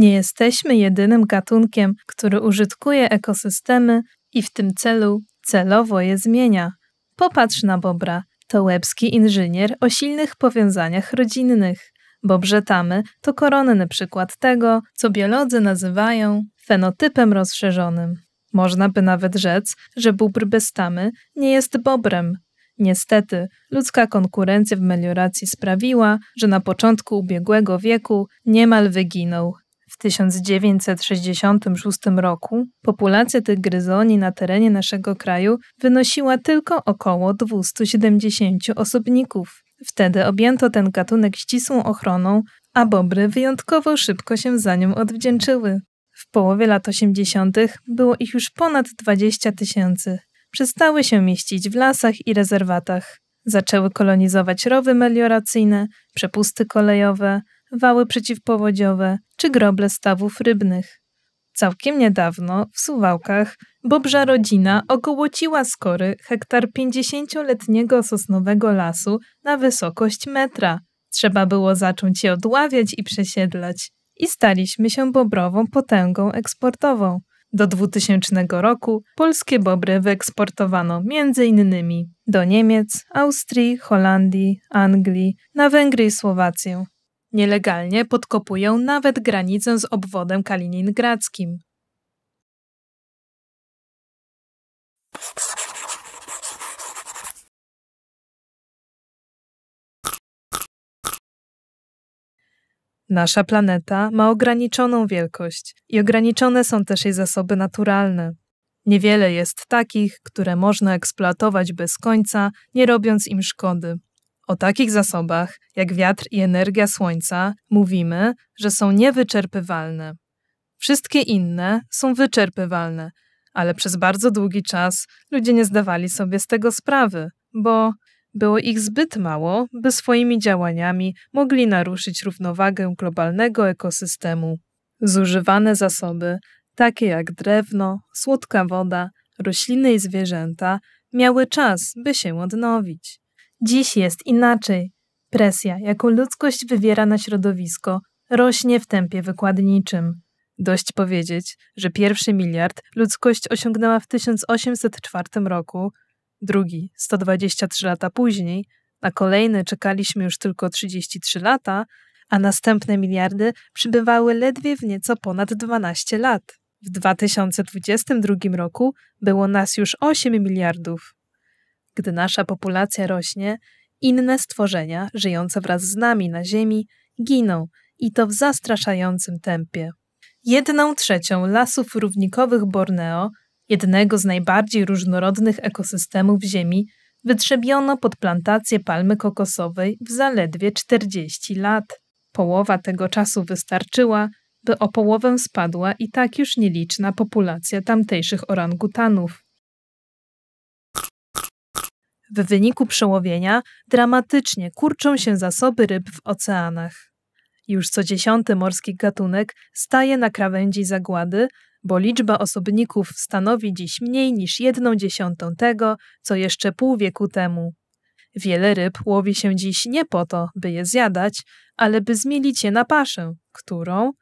Nie jesteśmy jedynym gatunkiem, który użytkuje ekosystemy i w tym celu celowo je zmienia. Popatrz na Bobra. To łebski inżynier o silnych powiązaniach rodzinnych. Bobrzetamy to koronny przykład tego, co biolodzy nazywają fenotypem rozszerzonym. Można by nawet rzec, że bóbr bez tamy nie jest bobrem. Niestety, ludzka konkurencja w melioracji sprawiła, że na początku ubiegłego wieku niemal wyginął 1966 roku populacja tych gryzoni na terenie naszego kraju wynosiła tylko około 270 osobników. Wtedy objęto ten gatunek ścisłą ochroną, a bobry wyjątkowo szybko się za nią odwdzięczyły. W połowie lat 80. było ich już ponad 20 tysięcy. Przestały się mieścić w lasach i rezerwatach. Zaczęły kolonizować rowy melioracyjne, przepusty kolejowe, wały przeciwpowodziowe czy groble stawów rybnych. Całkiem niedawno w Suwałkach Bobrza rodzina okołociła skory hektar 50-letniego sosnowego lasu na wysokość metra. Trzeba było zacząć je odławiać i przesiedlać. I staliśmy się bobrową potęgą eksportową. Do 2000 roku polskie bobry wyeksportowano m.in. do Niemiec, Austrii, Holandii, Anglii, na Węgry i Słowację. Nielegalnie podkopują nawet granicę z obwodem kaliningradzkim. Nasza planeta ma ograniczoną wielkość i ograniczone są też jej zasoby naturalne. Niewiele jest takich, które można eksploatować bez końca, nie robiąc im szkody. O takich zasobach, jak wiatr i energia słońca, mówimy, że są niewyczerpywalne. Wszystkie inne są wyczerpywalne, ale przez bardzo długi czas ludzie nie zdawali sobie z tego sprawy, bo było ich zbyt mało, by swoimi działaniami mogli naruszyć równowagę globalnego ekosystemu. Zużywane zasoby, takie jak drewno, słodka woda, rośliny i zwierzęta, miały czas, by się odnowić. Dziś jest inaczej. Presja, jaką ludzkość wywiera na środowisko, rośnie w tempie wykładniczym. Dość powiedzieć, że pierwszy miliard ludzkość osiągnęła w 1804 roku, drugi 123 lata później, na kolejny czekaliśmy już tylko 33 lata, a następne miliardy przybywały ledwie w nieco ponad 12 lat. W 2022 roku było nas już 8 miliardów gdy nasza populacja rośnie, inne stworzenia żyjące wraz z nami na Ziemi giną i to w zastraszającym tempie. Jedną trzecią lasów równikowych Borneo, jednego z najbardziej różnorodnych ekosystemów Ziemi, wytrzebiono pod plantację palmy kokosowej w zaledwie 40 lat. Połowa tego czasu wystarczyła, by o połowę spadła i tak już nieliczna populacja tamtejszych orangutanów. W wyniku przełowienia dramatycznie kurczą się zasoby ryb w oceanach. Już co dziesiąty morski gatunek staje na krawędzi zagłady, bo liczba osobników stanowi dziś mniej niż jedną dziesiątą tego, co jeszcze pół wieku temu. Wiele ryb łowi się dziś nie po to, by je zjadać, ale by zmielić je na paszę, którą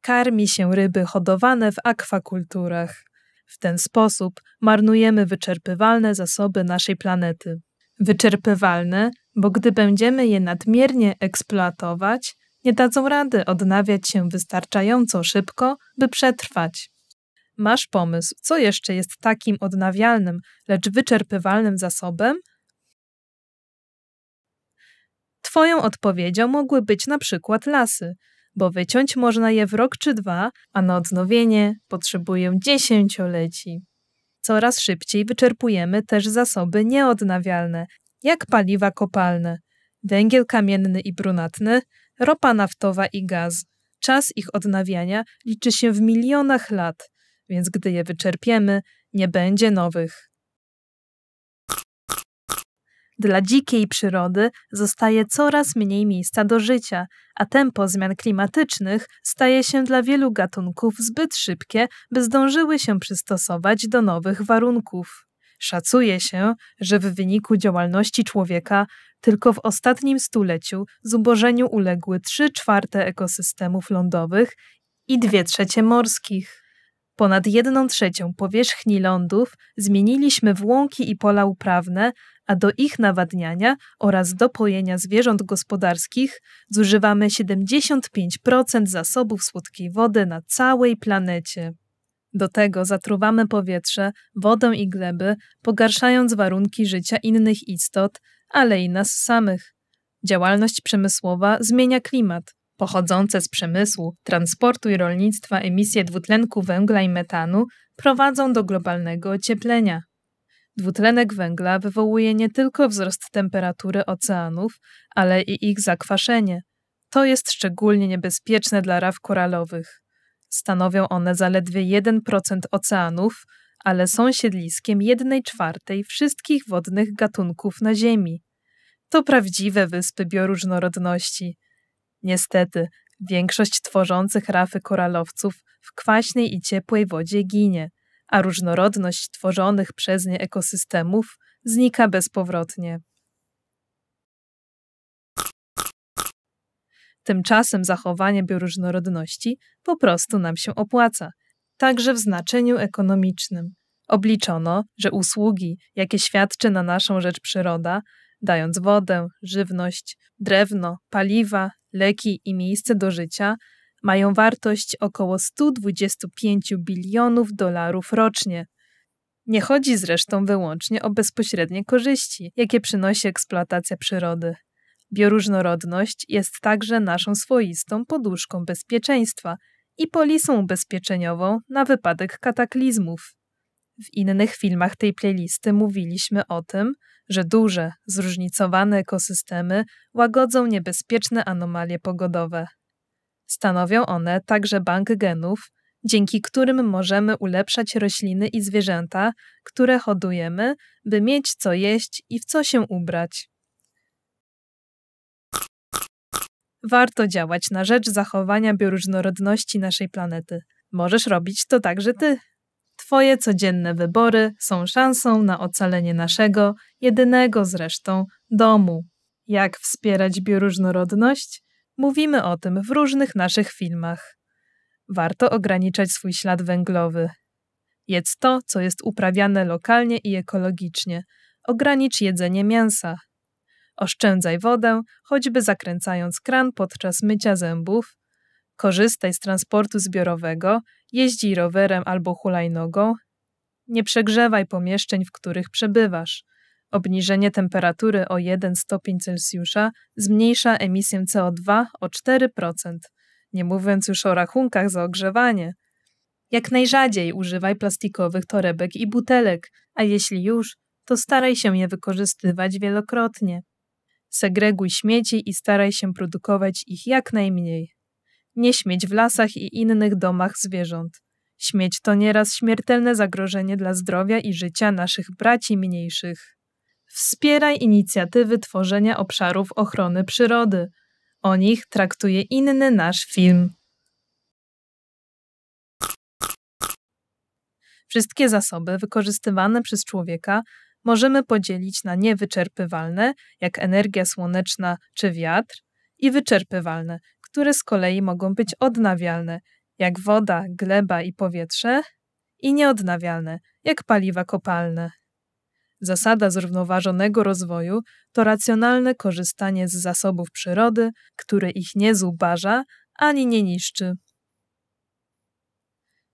karmi się ryby hodowane w akwakulturach. W ten sposób marnujemy wyczerpywalne zasoby naszej planety. Wyczerpywalne, bo gdy będziemy je nadmiernie eksploatować, nie dadzą rady odnawiać się wystarczająco szybko, by przetrwać. Masz pomysł, co jeszcze jest takim odnawialnym, lecz wyczerpywalnym zasobem? Twoją odpowiedzią mogły być na przykład lasy bo wyciąć można je w rok czy dwa, a na odnowienie potrzebują dziesięcioleci. Coraz szybciej wyczerpujemy też zasoby nieodnawialne, jak paliwa kopalne, węgiel kamienny i brunatny, ropa naftowa i gaz. Czas ich odnawiania liczy się w milionach lat, więc gdy je wyczerpiemy, nie będzie nowych. Dla dzikiej przyrody zostaje coraz mniej miejsca do życia, a tempo zmian klimatycznych staje się dla wielu gatunków zbyt szybkie, by zdążyły się przystosować do nowych warunków. Szacuje się, że w wyniku działalności człowieka tylko w ostatnim stuleciu zubożeniu uległy 3 czwarte ekosystemów lądowych i 2 trzecie morskich. Ponad 1 trzecią powierzchni lądów zmieniliśmy w łąki i pola uprawne, a do ich nawadniania oraz dopojenia zwierząt gospodarskich zużywamy 75% zasobów słodkiej wody na całej planecie. Do tego zatruwamy powietrze, wodę i gleby, pogarszając warunki życia innych istot, ale i nas samych. Działalność przemysłowa zmienia klimat. Pochodzące z przemysłu, transportu i rolnictwa emisje dwutlenku węgla i metanu prowadzą do globalnego ocieplenia. Dwutlenek węgla wywołuje nie tylko wzrost temperatury oceanów, ale i ich zakwaszenie. To jest szczególnie niebezpieczne dla raf koralowych. Stanowią one zaledwie 1% oceanów, ale są siedliskiem 1 czwartej wszystkich wodnych gatunków na Ziemi. To prawdziwe wyspy bioróżnorodności. Niestety, większość tworzących rafy koralowców w kwaśnej i ciepłej wodzie ginie – a różnorodność tworzonych przez nie ekosystemów znika bezpowrotnie. Tymczasem zachowanie bioróżnorodności po prostu nam się opłaca, także w znaczeniu ekonomicznym. Obliczono, że usługi, jakie świadczy na naszą rzecz przyroda, dając wodę, żywność, drewno, paliwa, leki i miejsce do życia, mają wartość około 125 bilionów dolarów rocznie. Nie chodzi zresztą wyłącznie o bezpośrednie korzyści, jakie przynosi eksploatacja przyrody. Bioróżnorodność jest także naszą swoistą poduszką bezpieczeństwa i polisą ubezpieczeniową na wypadek kataklizmów. W innych filmach tej playlisty mówiliśmy o tym, że duże, zróżnicowane ekosystemy łagodzą niebezpieczne anomalie pogodowe. Stanowią one także bank genów, dzięki którym możemy ulepszać rośliny i zwierzęta, które hodujemy, by mieć co jeść i w co się ubrać. Warto działać na rzecz zachowania bioróżnorodności naszej planety. Możesz robić to także ty. Twoje codzienne wybory są szansą na ocalenie naszego, jedynego zresztą, domu. Jak wspierać bioróżnorodność? Mówimy o tym w różnych naszych filmach. Warto ograniczać swój ślad węglowy. Jedz to, co jest uprawiane lokalnie i ekologicznie. Ogranicz jedzenie mięsa. Oszczędzaj wodę, choćby zakręcając kran podczas mycia zębów. Korzystaj z transportu zbiorowego, jeździ rowerem albo hulajnogą. Nie przegrzewaj pomieszczeń, w których przebywasz. Obniżenie temperatury o 1 stopień Celsjusza zmniejsza emisję CO2 o 4%, nie mówiąc już o rachunkach za ogrzewanie. Jak najrzadziej używaj plastikowych torebek i butelek, a jeśli już, to staraj się je wykorzystywać wielokrotnie. Segreguj śmieci i staraj się produkować ich jak najmniej. Nie śmieć w lasach i innych domach zwierząt. Śmieć to nieraz śmiertelne zagrożenie dla zdrowia i życia naszych braci mniejszych. Wspieraj inicjatywy tworzenia obszarów ochrony przyrody. O nich traktuje inny nasz film. Wszystkie zasoby wykorzystywane przez człowieka możemy podzielić na niewyczerpywalne, jak energia słoneczna czy wiatr, i wyczerpywalne, które z kolei mogą być odnawialne, jak woda, gleba i powietrze, i nieodnawialne, jak paliwa kopalne. Zasada zrównoważonego rozwoju to racjonalne korzystanie z zasobów przyrody, które ich nie zubaża ani nie niszczy.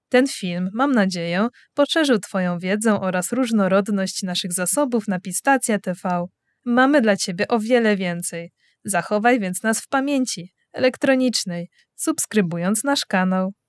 Ten film, mam nadzieję, poszerzył Twoją wiedzę oraz różnorodność naszych zasobów na Pistacja TV. Mamy dla Ciebie o wiele więcej. Zachowaj więc nas w pamięci elektronicznej, subskrybując nasz kanał.